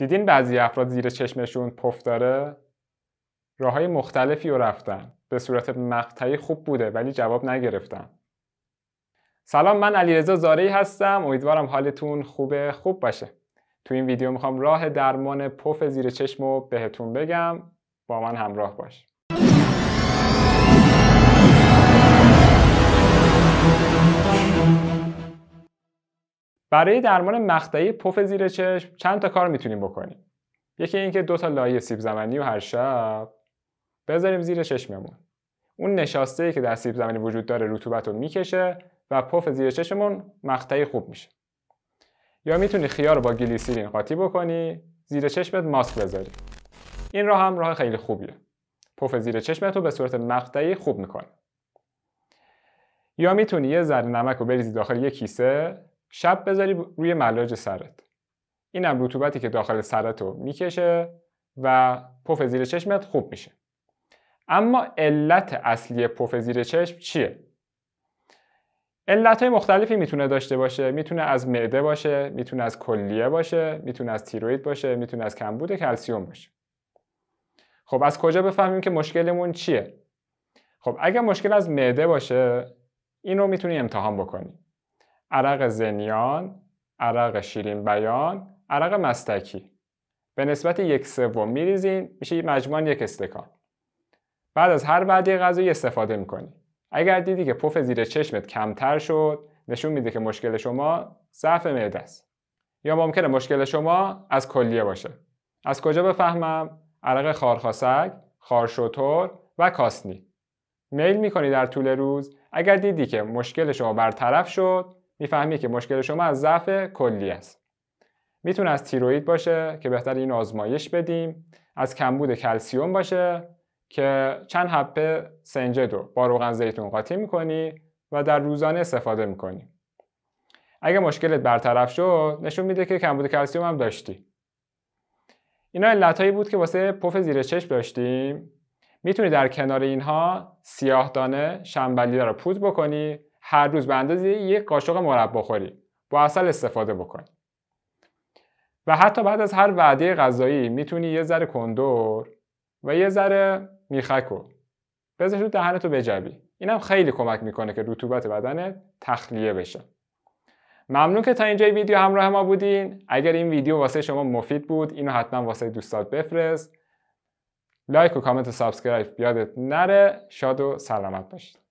دیدین بعضی افراد زیر چشمشون پف داره راه های مختلفی رو رفتن به صورت مقطعی خوب بوده ولی جواب نگرفتن. سلام من علیرضا زارعی هستم امیدوارم حالتون خوبه خوب باشه تو این ویدیو میخوام راه درمان پف زیر چشم رو بهتون بگم با من همراه باش برای درمان مقطعی پف زیر چشم چند تا کار میتونیم بکنیم یکی اینکه دو تا لایه سیب زمینی و هر شب بذاریم زیر چشممون اون نشاسته ای که در سیب زمینی وجود داره رطوبت رو میکشه و پف زیر چشممون مقطعی خوب میشه یا میتونی خیار رو با گلیسیرین قاطی بکنی زیر چشمت ماسک بذاری این راه هم راه خیلی خوبیه پف زیر چشمت رو به صورت مقطعی خوب میکنه یا میتونی یه ذره نمک رو بریزی داخل یه کیسه شب بذاری روی ملاج سرت اینم رطوبتی که داخل سرت رو میکشه و پف زیر چشمت خوب میشه اما علت اصلی پف زیر چشم چیه علت های مختلفی میتونه داشته باشه میتونه از معده باشه میتونه از کلیه باشه میتونه از تیروید باشه میتونه از کمبود کلسیوم باشه خب از کجا بفهمیم که مشکلمون چیه خب اگر مشکل از معده باشه این رو میتونی امتحان بکنی عرق زنیان، عرق شیرین بیان، عرق مستکی به نسبت یک سوم میریزین میشه مجموعا یک استکان بعد از هر وعده غذایی استفاده میکنی اگر دیدی که پف زیر چشمت کمتر شد نشون میده که مشکل شما ضعف معده است یا ممکنه مشکل شما از کلیه باشه از کجا بفهمم عرق خارخاسک خارشوتور و کاسنی میل میکنی در طول روز اگر دیدی که مشکل شما برطرف شد میفهمی که مشکل شما از ضعف کلی است میتونه از تیروید باشه که بهتر این آزمایش بدیم از کمبود کلسیوم باشه که چند حبه سنجد رو با روغن زیتون قاطی میکنی و در روزانه استفاده میکنی اگه مشکلت برطرف شد نشون میده که کمبود کلسیوم هم داشتی اینا علتهایی بود که واسه پف زیر چشم داشتیم میتونی در کنار اینها سیاه دانه شنبلیله رو پود بکنی هر روز به اندازه یک قاشق مربا خوری با اصل استفاده بکن و حتی بعد از هر وعده غذایی میتونی یه ذره کندور و یه ذره میخکو بذارید تو دهنتو این اینم خیلی کمک میکنه که رطوبت بدنت تخلیه بشه ممنون که تا اینجای ویدیو همراه ما بودین اگر این ویدیو واسه شما مفید بود اینو حتما واسه دوستات بفرست لایک و کامنت و سابسکرایب یادت نره شاد و سلامت باشید